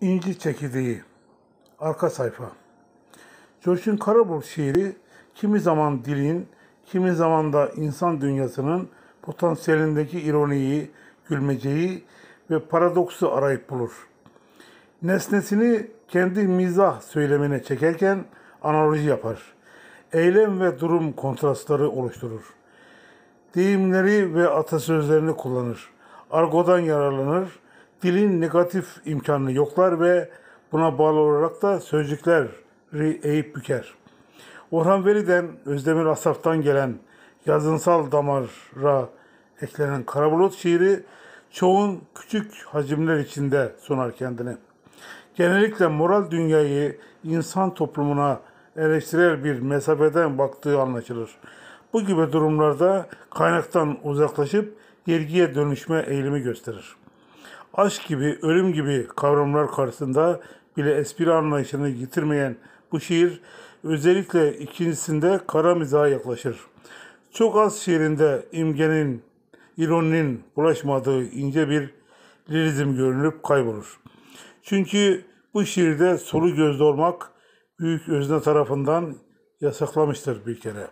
İnci Çekirdeği Arka sayfa Coşkun Karabul şiiri kimi zaman dilin, kimi zaman da insan dünyasının potansiyelindeki ironiyi, gülmeceyi ve paradoksu arayıp bulur. Nesnesini kendi mizah söylemine çekerken analoji yapar. Eylem ve durum kontrastları oluşturur. Deyimleri ve atasözlerini kullanır. Argodan yararlanır dilin negatif imkanını yoklar ve buna bağlı olarak da sözcükleri eğip büker. Orhan Veli'den Özdemir Asaf'tan gelen yazınsal damara eklenen Karabulut şiiri çoğun küçük hacimler içinde sunar kendini. Genellikle moral dünyayı insan toplumuna eleştirel bir mesafeden baktığı anlaşılır. Bu gibi durumlarda kaynaktan uzaklaşıp yergiye dönüşme eğilimi gösterir aşk gibi, ölüm gibi kavramlar karşısında bile espri anlayışını yitirmeyen bu şiir özellikle ikincisinde kara mizaha yaklaşır. Çok az şiirinde imgenin, ironinin bulaşmadığı ince bir lirizm görünüp kaybolur. Çünkü bu şiirde solu gözde olmak büyük özne tarafından yasaklamıştır bir kere.